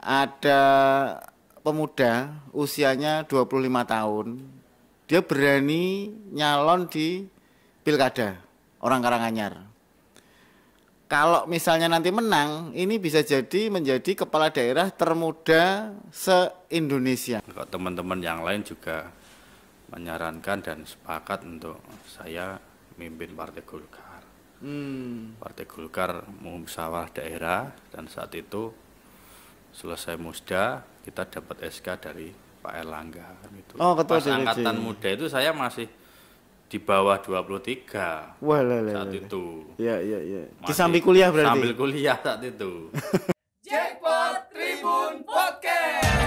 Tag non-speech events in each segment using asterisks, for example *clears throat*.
ada pemuda usianya 25 tahun. Dia berani nyalon di pilkada orang Karanganyar. Kalau misalnya nanti menang, ini bisa jadi menjadi kepala daerah termuda se-Indonesia. Kalau teman-teman yang lain juga menyarankan dan sepakat untuk saya memimpin Partai Golkar. Hmm. Partai Golkar mengusahawah daerah dan saat itu selesai musda kita dapat SK dari Pak Erlangga kan itu. Oh, ketua Pas DPC. angkatan muda itu saya masih di bawah 23 Wah, lala, saat itu. Iya, iya, iya. Di sambil kuliah berarti. Sambil kuliah saat itu. *laughs* Jackpot Tribun Podcast.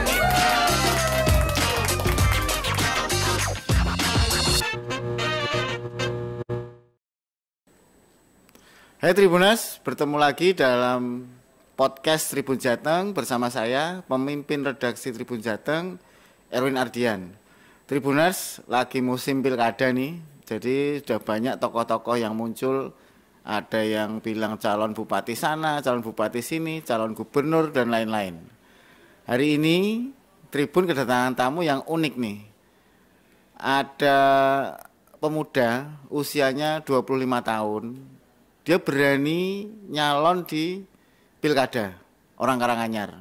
Hai Tribunas, bertemu lagi dalam podcast Tribun Jateng bersama saya pemimpin redaksi Tribun Jateng Erwin Ardian. Tribuners lagi musim pilkada nih, jadi sudah banyak tokoh-tokoh yang muncul. Ada yang bilang calon bupati sana, calon bupati sini, calon gubernur dan lain-lain. Hari ini Tribun kedatangan tamu yang unik nih. Ada pemuda usianya 25 tahun. Dia berani nyalon di pilkada orang Karanganyar.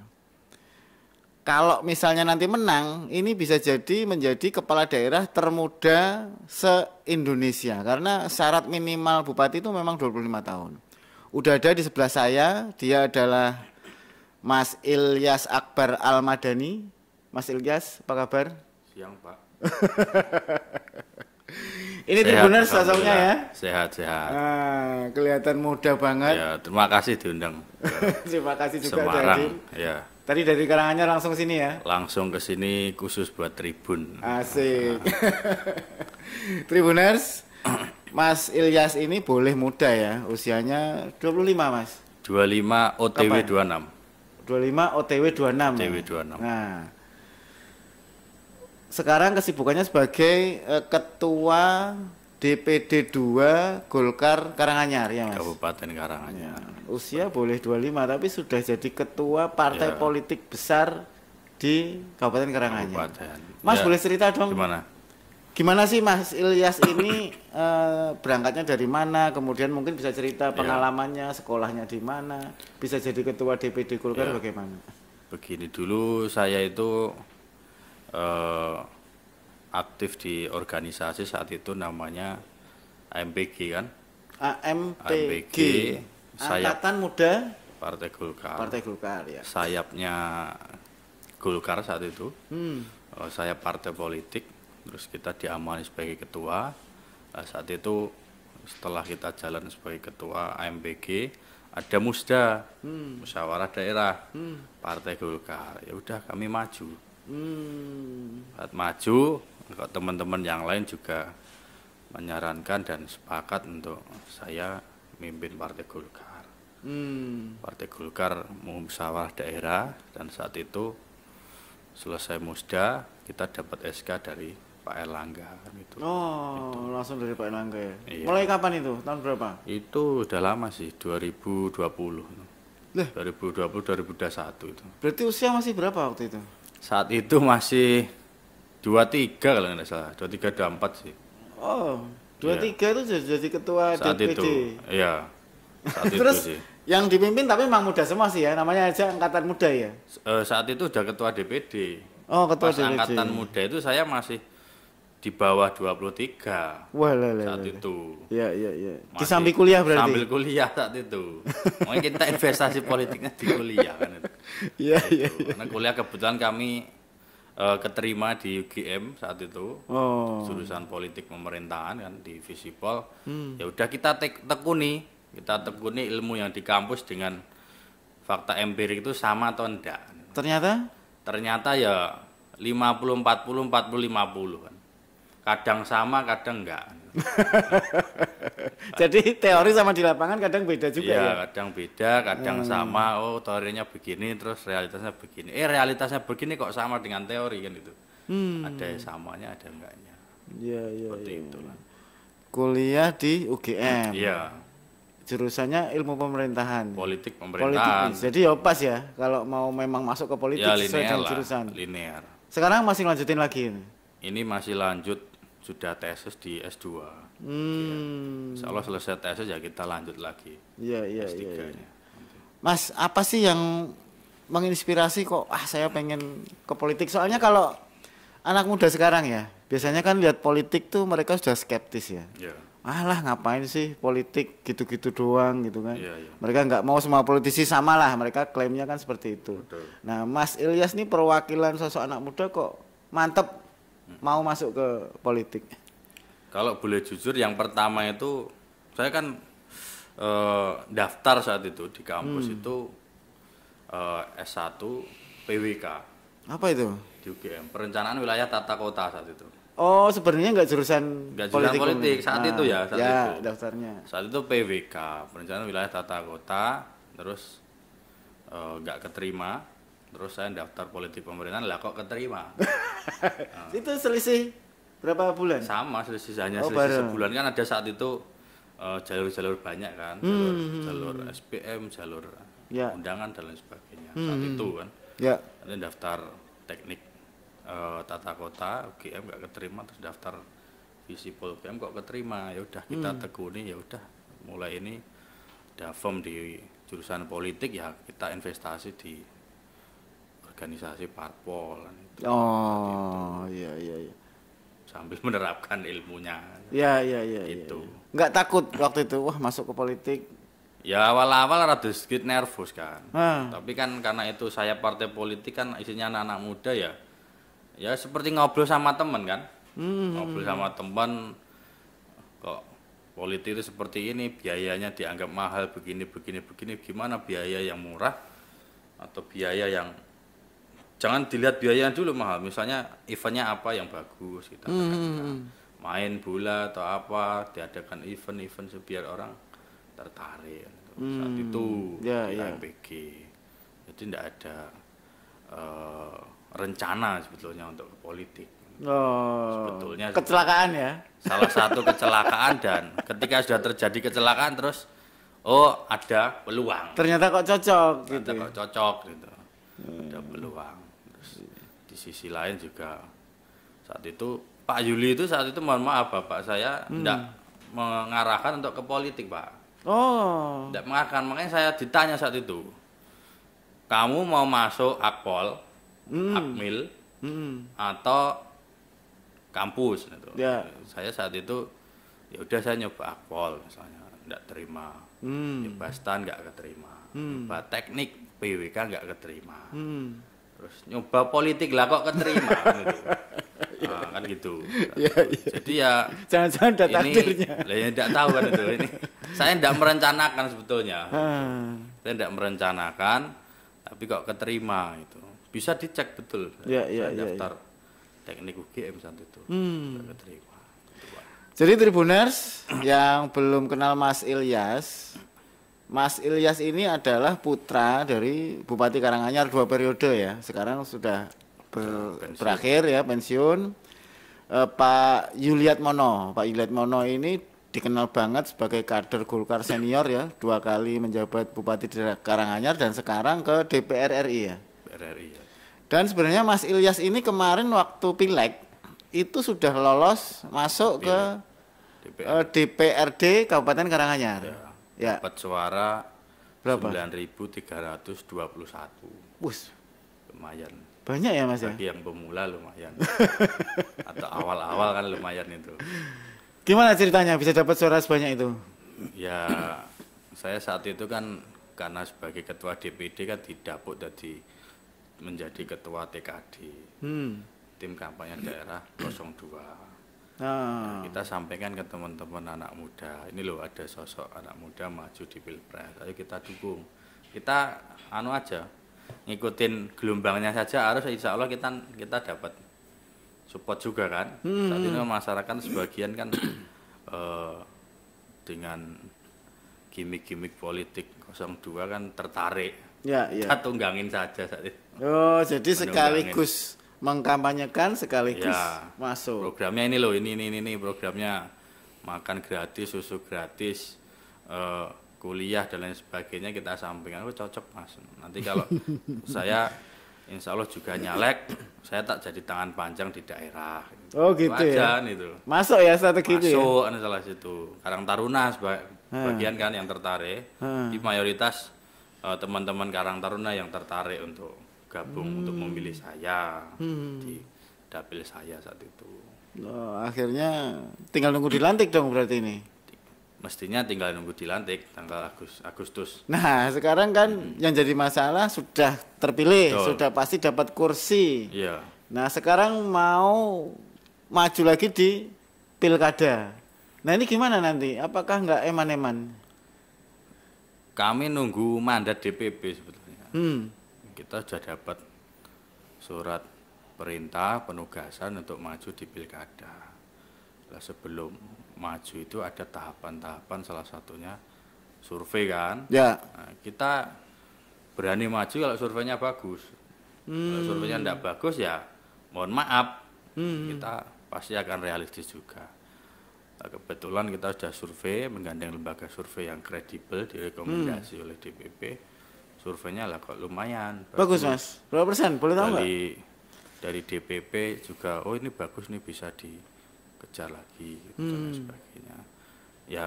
Kalau misalnya nanti menang, ini bisa jadi menjadi kepala daerah termuda se-Indonesia karena syarat minimal bupati itu memang 25 tahun. Udah ada di sebelah saya, dia adalah Mas Ilyas Akbar Al-Madani. Mas Ilyas, apa kabar? Siang, Pak. *laughs* Ini Tribuners sosoknya ya. Sehat, sehat. nah, kelihatan muda banget. Ya, terima kasih diundang. *laughs* terima kasih juga Semarang, ya. Tadi dari Karanganyar langsung sini ya? Langsung ke sini khusus buat Tribun. Asik. *laughs* Tribuners, *clears throat* Mas Ilyas ini boleh muda ya, usianya 25 Mas. 25 OTW Kapan? 26. 25 OTW 26. OTW 26. Ya? Nah, sekarang kesibukannya sebagai uh, ketua DPD 2 Golkar Karanganyar ya Mas. Kabupaten Karanganyar. Ya, usia boleh 25 tapi sudah jadi ketua partai ya. politik besar di Kabupaten Karanganyar. Kabupaten. Mas ya. boleh cerita dong. Gimana? Gimana sih Mas Ilyas ini uh, *coughs* berangkatnya dari mana? Kemudian mungkin bisa cerita ya. pengalamannya, ya. sekolahnya di mana? Bisa jadi ketua DPD Golkar ya. bagaimana? Begini dulu saya itu eh, aktif di organisasi saat itu namanya MPG kan? AMPG. sayap, Angkatan Muda Partai Golkar. Partai Golkar ya. Sayapnya Golkar saat itu. Hmm. Eh, Saya partai politik, terus kita diamani sebagai ketua. Nah, saat itu setelah kita jalan sebagai ketua AMPG, ada musda, hmm. musyawarah daerah, hmm. Partai Golkar. Ya udah kami maju hmm. Saat maju kok teman-teman yang lain juga menyarankan dan sepakat untuk saya memimpin Partai Golkar hmm. Partai Golkar musyawarah daerah dan saat itu selesai musda kita dapat SK dari Pak Erlangga kan itu. Oh, itu. langsung dari Pak Erlangga ya. Iya. Mulai kapan itu? Tahun berapa? Itu udah lama sih, 2020. Lah, 2020 2021 itu. Berarti usia masih berapa waktu itu? saat itu masih dua tiga kalau nggak salah dua tiga dua empat sih oh dua tiga iya. itu itu jadi ketua saat DPD itu, iya saat terus itu sih. yang dipimpin tapi memang muda semua sih ya namanya aja angkatan muda ya uh, saat itu udah ketua DPD oh ketua Pas DPD angkatan muda itu saya masih di bawah 23 Wah, lah, lah, saat itu. Iya, iya, iya. di sambil kuliah berarti. Sambil kuliah saat itu. *laughs* Mungkin kita investasi politiknya di kuliah kan itu. Iya, iya. Ya. Karena kuliah kebetulan kami uh, keterima di UGM saat itu. Oh. Jurusan politik pemerintahan kan di Visipol. Hmm. Ya udah kita tek tekuni, kita tekuni ilmu yang di kampus dengan fakta empirik itu sama atau enggak. Ternyata? Ternyata ya 50 40 40 50 kan kadang sama kadang enggak *laughs* jadi teori sama di lapangan kadang beda juga ya, ya? kadang beda kadang hmm. sama oh teorinya begini terus realitasnya begini eh realitasnya begini kok sama dengan teori kan itu hmm. ada yang samanya ada yang enggaknya ya, ya, seperti ya. itulah kuliah di UGM ya jurusannya ilmu pemerintahan politik pemerintahan politik. Iya. jadi ya pas ya kalau mau memang masuk ke politik ya, sesuai dengan jurusan linear sekarang masih lanjutin lagi ini masih lanjut sudah tesis di S2. Hmm. Ya. Insya Allah selesai tesis ya kita lanjut lagi. Iya, iya, iya S3 iya. -nya. Mas, apa sih yang menginspirasi kok ah saya pengen ke politik? Soalnya kalau anak muda sekarang ya, biasanya kan lihat politik tuh mereka sudah skeptis ya. Iya. Alah ngapain sih politik gitu-gitu doang gitu kan. Iya, iya. Mereka nggak mau semua politisi sama lah, mereka klaimnya kan seperti itu. Betul. Nah Mas Ilyas ini perwakilan sosok anak muda kok mantep mau masuk ke politik? Kalau boleh jujur, yang pertama itu saya kan e, daftar saat itu di kampus hmm. itu e, eh, S1 PWK. Apa itu? Di UGM, Perencanaan Wilayah Tata Kota saat itu. Oh, sebenarnya nggak jurusan jurusan politik, politik saat itu ya, ah, saat ya, itu. daftarnya. Saat itu PWK, Perencanaan Wilayah Tata Kota, terus eh, nggak e, keterima terus saya daftar politik pemerintahan lah kok keterima nah. *laughs* itu selisih berapa bulan sama selisih hanya oh, selisih bareng. sebulan kan ada saat itu eh, jalur-jalur uh, banyak kan hmm, jalur, hmm. hmm. jalur SPM jalur ya. undangan dan lain sebagainya hmm. saat hmm. itu kan ya. ada daftar teknik uh, tata kota UGM nggak keterima terus daftar visi UPM kok keterima ya udah kita hmm. tekuni ya udah mulai ini firm di jurusan politik ya kita investasi di organisasi parpol kan itu. Oh, iya iya iya. Sambil menerapkan ilmunya. Iya iya iya. Itu. Iya, gitu. iya. Nggak takut waktu itu wah masuk ke politik. Ya awal-awal rada sedikit nervous kan. Hmm. Tapi kan karena itu saya partai politik kan isinya anak-anak muda ya. Ya seperti ngobrol sama teman kan. Hmm. Ngobrol sama teman kok politik itu seperti ini biayanya dianggap mahal begini begini begini gimana biaya yang murah atau biaya yang jangan dilihat biaya dulu mahal misalnya eventnya apa yang bagus kita gitu. hmm, hmm, hmm. main bola atau apa diadakan event-event supaya orang tertarik hmm. saat itu ya, di yeah. MPG jadi tidak ada uh, rencana sebetulnya untuk politik oh. sebetulnya kecelakaan ya salah satu kecelakaan dan ketika sudah terjadi kecelakaan terus oh ada peluang ternyata kok cocok ternyata gitu. Ya? kok cocok gitu ada hmm. peluang sisi lain juga saat itu Pak Yuli itu saat itu mohon maaf bapak saya hmm. mengarahkan untuk ke politik pak. Oh. Tidak mengarahkan makanya saya ditanya saat itu, kamu mau masuk akpol, hmm. akmil, hmm. atau kampus gitu. Ya. Saya saat itu ya udah saya nyoba akpol misalnya tidak terima, hmm. nyoba stan nggak keterima, hmm. nyoba teknik PWK nggak keterima. Hmm terus nyoba politik lah kok keterima *laughs* gitu. Nah, kan gitu. Ya, Jadi ya jangan-jangan data ini, Lah ya, tidak tahu kan itu ini. Saya tidak merencanakan sebetulnya. Hmm. Saya tidak merencanakan tapi kok keterima itu. Bisa dicek betul. Ya, ya, saya ya, daftar ya. teknik UGM saat itu. Hmm. keterima. Jadi Tribuners yang belum kenal Mas Ilyas Mas Ilyas ini adalah putra dari Bupati Karanganyar dua periode ya. Sekarang sudah ber, pensiun. berakhir ya pensiun. E, Pak Yuliat Mono, Pak Yuliat Mono ini dikenal banget sebagai kader Golkar senior ya, dua kali menjabat Bupati Karanganyar dan sekarang ke DPR RI ya. DPR ya. Dan sebenarnya Mas Ilyas ini kemarin waktu pileg itu sudah lolos masuk iya. ke DPR. Eh, DPRD Kabupaten Karanganyar. Ya ya. dapat suara berapa? satu. Bus. Lumayan. Banyak ya Mas ya? Bagi yang pemula lumayan. *laughs* Atau awal-awal kan lumayan itu. Gimana ceritanya bisa dapat suara sebanyak itu? Ya, saya saat itu kan karena sebagai ketua DPD kan didapuk jadi menjadi ketua TKD. Hmm. Tim kampanye daerah 02 Nah, nah, kita sampaikan ke teman-teman anak muda. Ini loh ada sosok anak muda maju di pilpres. Ayo kita dukung. Kita anu aja ngikutin gelombangnya saja harus insya Allah kita kita dapat support juga kan hmm. saat ini masyarakat sebagian kan *clears throat* eh, dengan gimmick-gimmick politik 02 kan tertarik ya, ya. kita tunggangin saja saat ini oh jadi Menunggangin. sekaligus mengkampanyekan sekaligus ya, masuk. Programnya ini loh, ini ini ini programnya makan gratis, susu gratis, eh, kuliah dan lain sebagainya kita sampaikan. Oh, cocok mas. Nanti kalau *laughs* saya Insya Allah juga nyalek, saya tak jadi tangan panjang di daerah. Oh gitu Wajan, ya. Itu. Masuk ya satu gitu itu. Ya? Masuk, ya? salah situ. Karang Taruna sebagian kan yang tertarik. Di mayoritas eh, teman-teman Karang Taruna yang tertarik untuk gabung hmm. untuk memilih saya hmm. di dapil saya saat itu. Oh, akhirnya tinggal nunggu dilantik dong berarti ini. Mestinya tinggal nunggu dilantik tanggal Agustus. Nah, sekarang kan hmm. yang jadi masalah sudah terpilih, Betul. sudah pasti dapat kursi. Iya. Nah, sekarang mau maju lagi di pilkada. Nah, ini gimana nanti? Apakah nggak eman-eman? Kami nunggu mandat DPP sebetulnya. Hmm kita sudah dapat surat perintah penugasan untuk maju di pilkada. Nah, sebelum maju itu ada tahapan-tahapan salah satunya survei kan. Ya. Nah, kita berani maju kalau surveinya bagus. Hmm. Kalau surveinya tidak bagus ya mohon maaf. Hmm. Kita pasti akan realistis juga. Nah, kebetulan kita sudah survei menggandeng lembaga survei yang kredibel direkomendasi hmm. oleh DPP surveinya lah kok lumayan bagus, mas berapa persen boleh tahu nggak dari dari DPP juga oh ini bagus nih bisa dikejar lagi gitu, hmm. dan sebagainya ya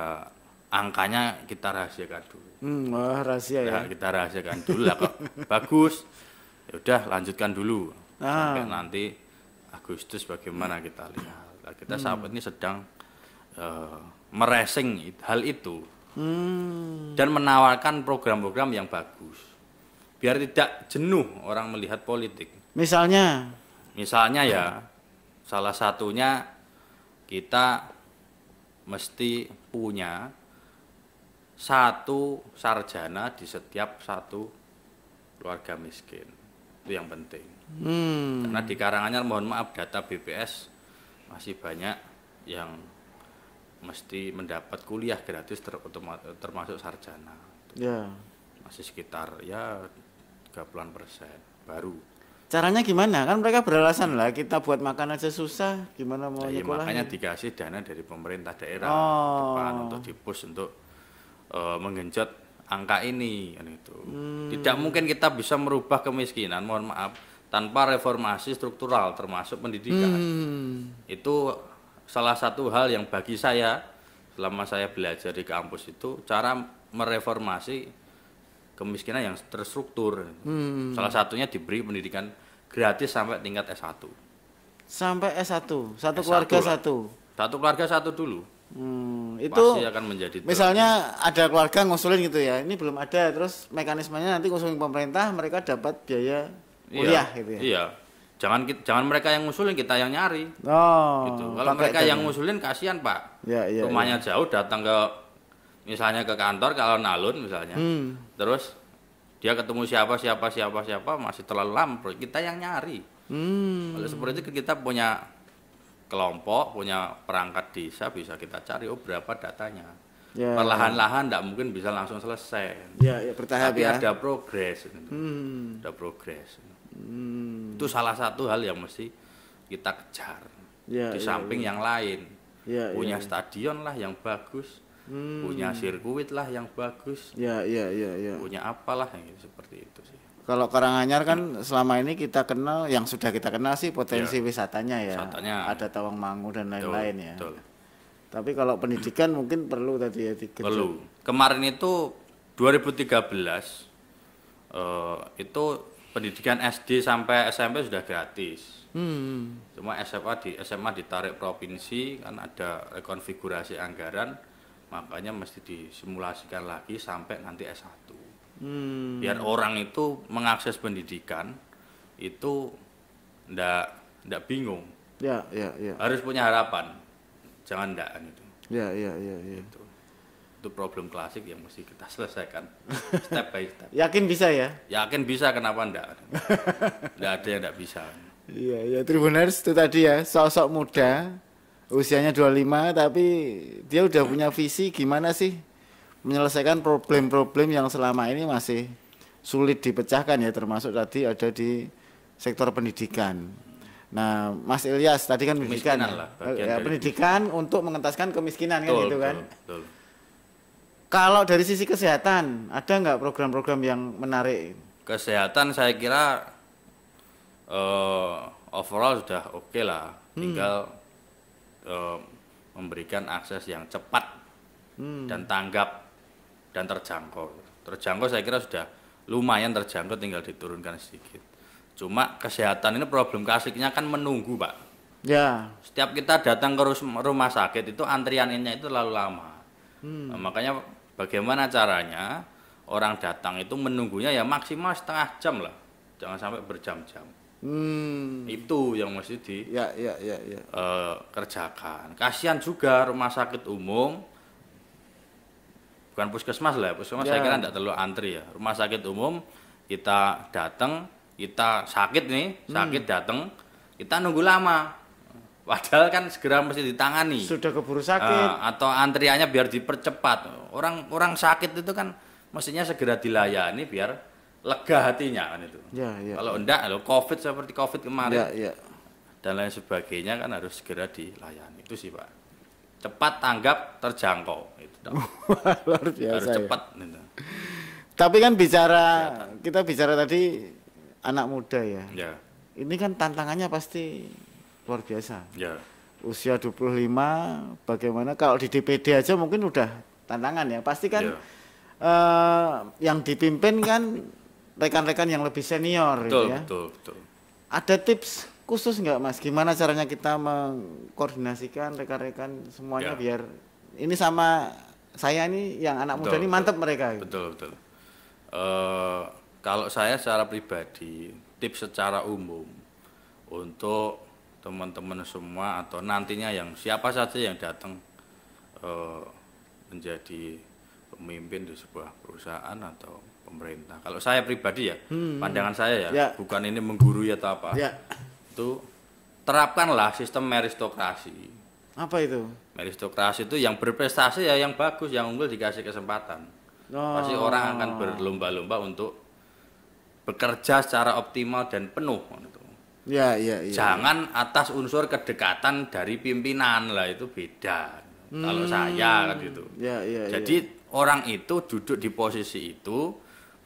angkanya kita rahasiakan dulu hmm, wah rahasia ya, ya. kita rahasiakan dulu lah kok *laughs* bagus ya udah lanjutkan dulu ah. sampai nanti Agustus bagaimana kita lihat nah, kita hmm. sahabat ini sedang uh, meresing hal itu hmm. dan menawarkan program-program yang bagus biar tidak jenuh orang melihat politik misalnya misalnya ya hmm. salah satunya kita mesti punya satu sarjana di setiap satu keluarga miskin itu yang penting hmm. karena di Karanganyar mohon maaf data BPS masih banyak yang mesti mendapat kuliah gratis ter termasuk sarjana. Ya. Masih sekitar ya 30-an persen baru. Caranya gimana? Kan mereka beralasan lah kita buat makan aja susah, gimana mau ya, Makanya dikasih dana dari pemerintah daerah oh. depan untuk dipus untuk uh, menggenjot angka ini kan itu. Hmm. Tidak mungkin kita bisa merubah kemiskinan, mohon maaf, tanpa reformasi struktural termasuk pendidikan. Hmm. Itu salah satu hal yang bagi saya selama saya belajar di kampus itu cara mereformasi kemiskinan yang terstruktur. Hmm. Salah satunya diberi pendidikan gratis sampai tingkat S1. Sampai S1, satu S1 keluarga lah. satu. Satu keluarga satu dulu. Hmm, itu pasti akan menjadi misalnya ada keluarga ngusulin gitu ya. Ini belum ada, terus mekanismenya nanti ngusulin pemerintah, mereka dapat biaya kuliah iya, gitu ya. Iya jangan jangan mereka yang ngusulin kita yang nyari oh, gitu. kalau mereka itu. yang ngusulin kasihan pak ya, ya, rumahnya ya. jauh datang ke misalnya ke kantor kalau nalun misalnya hmm. terus dia ketemu siapa siapa siapa siapa masih terlalu lama kita yang nyari hmm. oleh seperti itu kita punya kelompok punya perangkat desa bisa kita cari oh berapa datanya ya, perlahan-lahan tidak ya. mungkin bisa langsung selesai ya, ya tapi ya. ada progres hmm. ada progres hmm itu salah satu hal yang mesti kita kejar. Ya, Di ya, samping ya. yang lain, ya, ya, punya ya. stadion lah yang bagus, hmm. punya sirkuit lah yang bagus. Ya, ya, ya, ya. Punya apalah yang seperti itu sih. Kalau Karanganyar kan ya. selama ini kita kenal, yang sudah kita kenal sih potensi ya. wisatanya ya. Wisatanya. Ada Tawang Mangu dan lain-lain ya. Betul. Tapi kalau pendidikan mungkin perlu tadi ya dikejar. Perlu. Kemarin itu 2013 uh, eh, itu pendidikan SD sampai SMP sudah gratis. Hmm. Cuma SMA di SMA ditarik provinsi kan ada konfigurasi anggaran, makanya mesti disimulasikan lagi sampai nanti S1. Hmm. Biar orang itu mengakses pendidikan itu ndak ndak bingung. Ya, ya, ya. Harus punya harapan. Jangan ndakan itu. Ya, ya, ya, ya. Gitu itu problem klasik yang mesti kita selesaikan step by step. Yakin bisa ya? Yakin bisa, kenapa enggak? enggak ada yang enggak bisa. Iya, ya Tribuners itu tadi ya, sosok muda, usianya 25 tapi dia udah punya visi gimana sih menyelesaikan problem-problem yang selama ini masih sulit dipecahkan ya termasuk tadi ada di sektor pendidikan. Nah, Mas Ilyas tadi kan pendidikan. Ya? Lah, ya, pendidikan untuk mengentaskan kemiskinan betul, kan gitu betul, kan. Betul. Gitu kan? Kalau dari sisi kesehatan, ada nggak program-program yang menarik? Kesehatan saya kira uh, overall sudah oke okay lah, hmm. tinggal uh, memberikan akses yang cepat hmm. dan tanggap dan terjangkau. Terjangkau saya kira sudah lumayan terjangkau, tinggal diturunkan sedikit. Cuma kesehatan ini problem klasiknya kan menunggu, Pak. Ya. Setiap kita datang ke rumah sakit itu antriannya itu terlalu lama. Hmm. Nah, makanya Bagaimana caranya orang datang itu menunggunya ya maksimal setengah jam lah, jangan sampai berjam-jam. Hmm. Itu yang mesti di ya, ya, ya, ya. Uh, kerjakan. Kasihan juga rumah sakit umum, bukan puskesmas lah, ya, puskesmas ya. saya kira tidak terlalu antri ya. Rumah sakit umum kita datang, kita sakit nih, hmm. sakit hmm. datang, kita nunggu lama Padahal kan segera mesti ditangani. Sudah keburu sakit. Uh, atau antriannya biar dipercepat. Orang orang sakit itu kan mestinya segera dilayani biar lega hatinya kan itu. Ya, ya. Kalau enggak, kalau covid seperti covid kemarin ya, ya. dan lain sebagainya kan harus segera dilayani. Itu sih pak. Cepat tanggap terjangkau. Itu *laughs* Luar biasa. Harus ya. cepat. Gitu. Tapi kan bicara ya, kita bicara tadi anak muda ya. ya. Ini kan tantangannya pasti luar biasa. Ya. Usia 25 bagaimana kalau di DPD aja mungkin udah tantangan ya. Pasti kan ya. uh, yang dipimpin kan rekan-rekan yang lebih senior gitu betul, gitu ya. Betul, betul. Ada tips khusus nggak Mas gimana caranya kita mengkoordinasikan rekan-rekan semuanya ya. biar ini sama saya ini yang anak betul, muda ini mantap mereka. Gitu. Betul, betul. Uh, kalau saya secara pribadi tips secara umum untuk teman-teman semua atau nantinya yang siapa saja yang datang e, menjadi pemimpin di sebuah perusahaan atau pemerintah. Kalau saya pribadi ya, hmm. pandangan saya ya, ya, bukan ini menggurui atau apa. Ya. Itu terapkanlah sistem meristokrasi. Apa itu? Meristokrasi itu yang berprestasi ya yang bagus, yang unggul dikasih kesempatan. Oh. Pasti orang akan berlomba-lomba untuk bekerja secara optimal dan penuh gitu. Ya, ya, ya, ya. Jangan atas unsur kedekatan dari pimpinan lah itu beda. Hmm. Kalau saya kan gitu. Ya, ya, ya. Jadi ya. orang itu duduk di posisi itu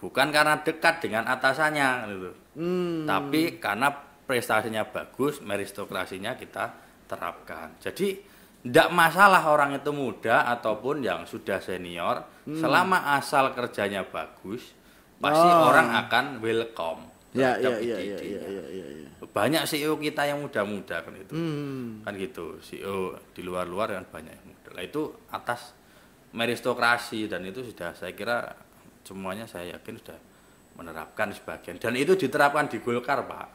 bukan karena dekat dengan atasannya kan gitu. Hmm. Tapi karena prestasinya bagus, meristokrasinya kita terapkan. Jadi tidak masalah orang itu muda ataupun yang sudah senior, hmm. selama asal kerjanya bagus, pasti oh. orang akan welcome ya, ya ya, ya, ya, ya, ya, ya, ya. Banyak CEO kita yang muda-muda kan itu. Hmm. Kan gitu. CEO di luar-luar kan banyak yang muda. Nah, itu atas meristokrasi dan itu sudah saya kira semuanya saya yakin sudah menerapkan sebagian dan itu diterapkan di Golkar, Pak.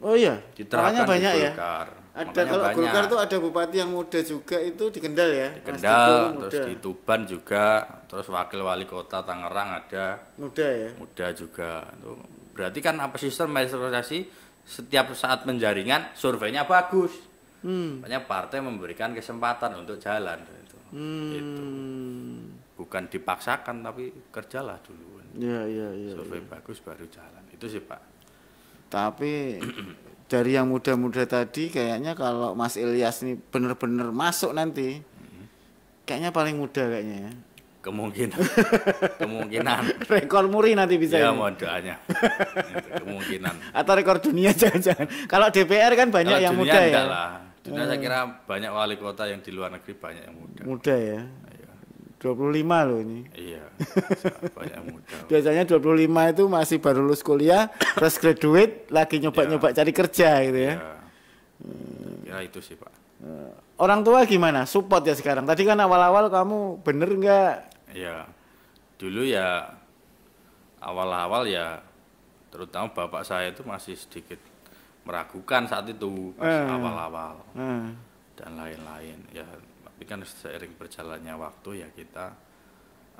Oh iya, diterapkan Makanya banyak di ya? Golkar. ya. Ada kalau banyak. Golkar tuh ada bupati yang muda juga itu di Kendal ya. Di Kendal, terus di Tuban juga, terus wakil wali kota Tangerang ada. Muda ya. Muda juga. Itu Berarti kan apa sistem meritokrasi setiap saat penjaringan surveinya bagus. Hmm. Makanya partai memberikan kesempatan untuk jalan itu. Hmm. itu. Bukan dipaksakan tapi kerjalah dulu. Ya, ya, ya, iya. Survei ya. bagus baru jalan. Itu sih, Pak. Tapi *clears throat* dari yang muda-muda tadi kayaknya kalau Mas Ilyas ini benar-benar masuk nanti. Hmm. Kayaknya paling muda kayaknya ya kemungkinan *laughs* kemungkinan rekor muri nanti bisa ya ini. mohon doanya kemungkinan *laughs* atau rekor dunia *laughs* jangan-jangan kalau DPR kan banyak kalau yang dunia muda ya lah. dunia hmm. saya eh. kira banyak wali kota yang di luar negeri banyak yang muda muda ya iya. dua puluh lima loh ini. Iya. Banyak muda. Biasanya dua puluh lima itu masih baru lulus kuliah, terus graduate lagi nyoba-nyoba ya. cari kerja gitu ya. Ya, ya itu sih, Pak. Eh, orang tua gimana? Support ya sekarang. Tadi kan awal-awal kamu bener nggak? Iya. Dulu ya awal-awal ya terutama bapak saya itu masih sedikit meragukan saat itu eh. awal-awal eh. dan lain-lain ya tapi kan seiring berjalannya waktu ya kita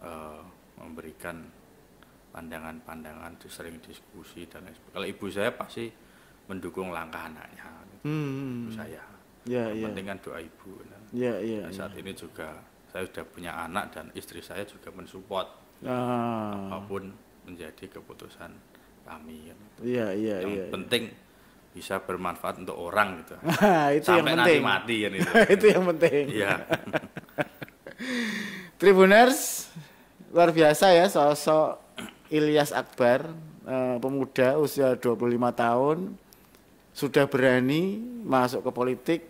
uh, memberikan pandangan-pandangan sering diskusi dan lain sebagainya. kalau ibu saya pasti mendukung langkah anaknya hmm. hmm, hmm. ibu saya ya, yang yeah. penting kan doa ibu nah. Ya, ya, nah, saat ya. ini juga saya sudah punya anak dan istri saya juga mensupport ah. apapun menjadi keputusan kami ya, ya, ya yang ya, ya. penting ya bisa bermanfaat untuk orang gitu. *laughs* itu Sampai yang penting. nanti mati ya. itu. *laughs* itu yang penting. ya. *laughs* Tribuners luar biasa ya sosok Ilyas Akbar, eh, pemuda usia 25 tahun, sudah berani masuk ke politik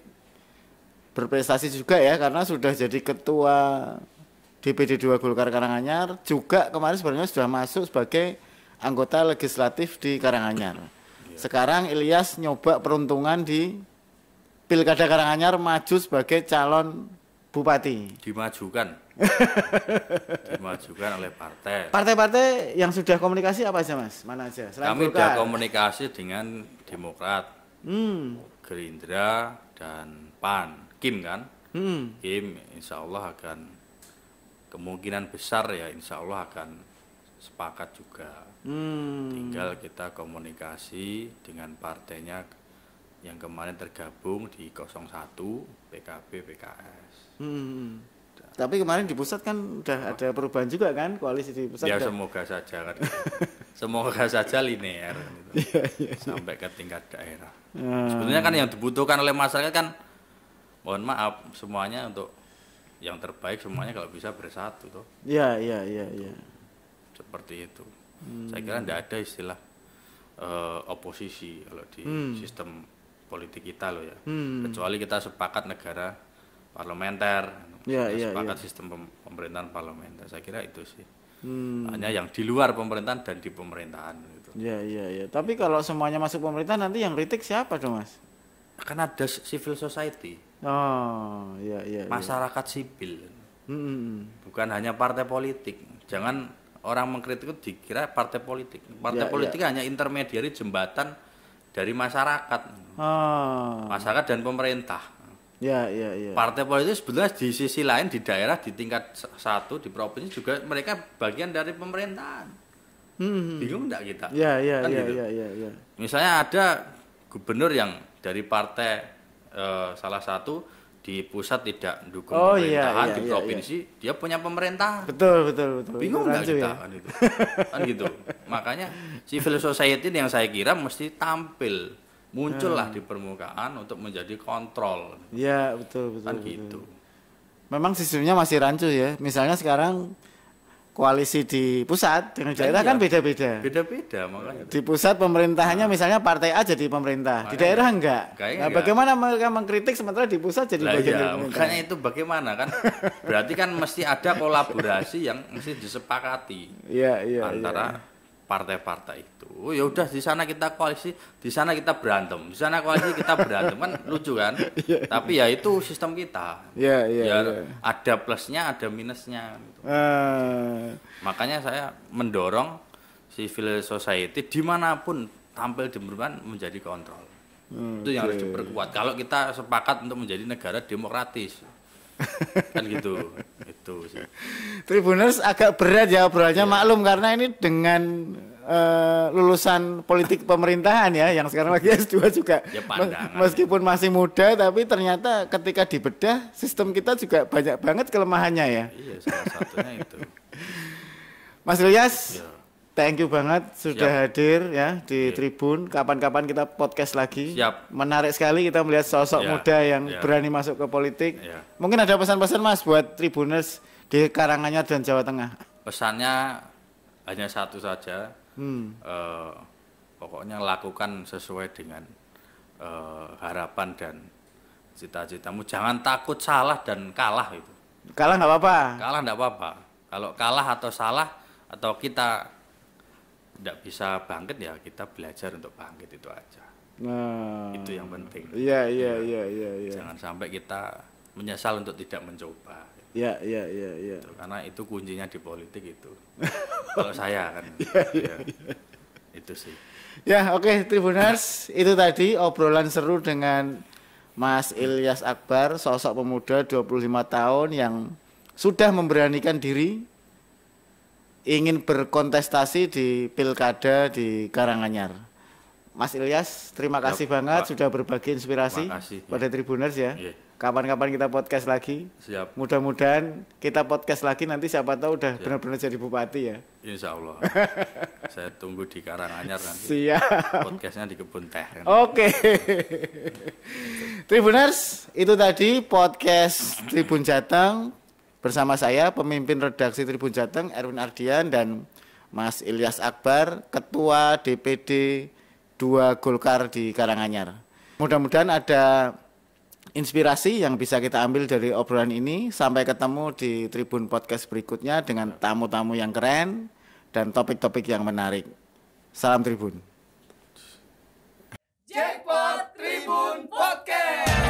berprestasi juga ya karena sudah jadi ketua DPD 2 Golkar Karanganyar juga kemarin sebenarnya sudah masuk sebagai anggota legislatif di Karanganyar. Iya. Sekarang Ilyas nyoba peruntungan di Pilkada Karanganyar maju sebagai calon bupati. Dimajukan. Dimajukan oleh partai. Partai-partai yang sudah komunikasi apa aja Mas? Mana aja? Selain Kami sudah komunikasi dengan Demokrat, hmm. Gerindra dan PAN, Kim kan? Hmm. Kim insya Allah akan kemungkinan besar ya insya Allah akan sepakat juga. Hmm. Tinggal kita komunikasi dengan partainya yang kemarin tergabung di 01 PKB PKS. Hmm. hmm. Tapi kemarin di pusat kan udah ada perubahan juga kan koalisi di pusat. Ya udah. semoga saja kan. *laughs* semoga saja linear kan, gitu. Iya, iya, iya. sampai ke tingkat daerah. Hmm. Ah. Sebetulnya kan yang dibutuhkan oleh masyarakat kan mohon maaf semuanya untuk yang terbaik semuanya kalau bisa bersatu tuh Iya iya iya ya Seperti itu. Hmm. Saya kira tidak ada istilah uh, oposisi kalau di hmm. sistem politik kita loh ya. Hmm. Kecuali kita sepakat negara parlementer ya, ya, sepakat ya. sistem pemerintahan parlementer saya kira itu sih hmm. hanya yang di luar pemerintahan dan di pemerintahan gitu. ya iya iya tapi kalau semuanya masuk pemerintahan nanti yang kritik siapa dong mas kan ada civil society oh iya iya masyarakat ya. sipil hmm, hmm, hmm. bukan hanya partai politik jangan orang mengkritik itu dikira partai politik partai ya, ya. politik ya. hanya intermediari jembatan dari masyarakat oh. masyarakat dan pemerintah Ya, ya, ya. Partai politik sebetulnya di sisi lain di daerah di tingkat satu di provinsi juga mereka bagian dari pemerintahan. Hmm. Bingung enggak kita? Ya, ya, kan ya, gitu. ya, ya, ya. Misalnya ada gubernur yang dari partai e, salah satu di pusat tidak dukung oh, iya, pemerintahan iya, iya, di provinsi ya, ya. dia punya pemerintah betul betul betul bingung nggak kita ya? kan gitu kan gitu makanya civil society yang saya kira mesti tampil muncullah hmm. di permukaan untuk menjadi kontrol. Iya betul betul. Kan betul. gitu. Memang sistemnya masih rancu ya. Misalnya sekarang koalisi di pusat dengan iya, daerah ya, kan iya. beda-beda. Beda-beda makanya. Di gitu. pusat pemerintahannya nah. misalnya partai A jadi pemerintah, makanya di daerah enggak. Nah, enggak. bagaimana mereka mengkritik sementara di pusat jadi nah, bagian iya, Makanya itu bagaimana kan? Berarti kan mesti ada kolaborasi yang mesti disepakati. Iya, iya. Antara iya partai-partai itu ya udah di sana kita koalisi di sana kita berantem di sana koalisi kita berantem kan lucu kan *laughs* yeah, iya. tapi ya itu sistem kita yeah, yeah, ya yeah. ada plusnya ada minusnya gitu. uh. makanya saya mendorong civil society dimanapun tampil di depan menjadi kontrol okay. itu yang harus diperkuat kalau kita sepakat untuk menjadi negara demokratis *laughs* kan gitu gitu sih. *laughs* Tribuners agak berat ya obrolannya ya. maklum karena ini dengan uh, lulusan politik pemerintahan ya yang sekarang lagi S2 juga. Ya, ya, meskipun masih muda tapi ternyata ketika dibedah sistem kita juga banyak banget kelemahannya ya. Iya, salah satunya itu. *laughs* Mas Ilyas, ya. Thank you banget sudah Siap. hadir ya di yeah. Tribun. Kapan-kapan kita podcast lagi. Siap. Menarik sekali kita melihat sosok yeah. muda yang yeah. berani masuk ke politik. Yeah. Mungkin ada pesan-pesan Mas buat Tribuners di Karanganyar dan Jawa Tengah. Pesannya hanya satu saja. Hmm. Uh, pokoknya lakukan sesuai dengan uh, harapan dan cita-citamu. Jangan takut salah dan kalah itu. Kalah nggak apa-apa. Kalah nggak apa-apa. Kalau kalah atau salah atau kita tidak bisa bangkit ya kita belajar untuk bangkit itu aja nah itu yang penting iya iya iya iya ya, jangan sampai kita menyesal untuk tidak mencoba Iya, iya, iya, iya. Gitu, karena itu kuncinya di politik itu. *laughs* Kalau saya kan. Iya, ya. Ya. Itu sih. Ya, oke okay, Tribuners, itu tadi obrolan seru dengan Mas Ilyas Akbar, sosok pemuda 25 tahun yang sudah memberanikan diri ingin berkontestasi di pilkada di Karanganyar. Mas Ilyas, terima kasih ya, banget sudah berbagi inspirasi kasih, ya. pada ya. Tribuners ya. Iya. Kapan-kapan ya. kita podcast lagi. Siap. Mudah-mudahan kita podcast lagi nanti siapa tahu udah benar-benar jadi bupati ya. Insya Allah. *laughs* Saya tunggu di Karanganyar nanti. Siap. Podcastnya di kebun teh. Oke. Okay. *laughs* Tribuners, itu tadi podcast Tribun Jateng Bersama saya pemimpin redaksi Tribun Jateng Erwin Ardian dan Mas Ilyas Akbar, Ketua DPD 2 Golkar di Karanganyar. Mudah-mudahan ada inspirasi yang bisa kita ambil dari obrolan ini. Sampai ketemu di Tribun Podcast berikutnya dengan tamu-tamu yang keren dan topik-topik yang menarik. Salam Tribun. Jackpot Tribun Podcast.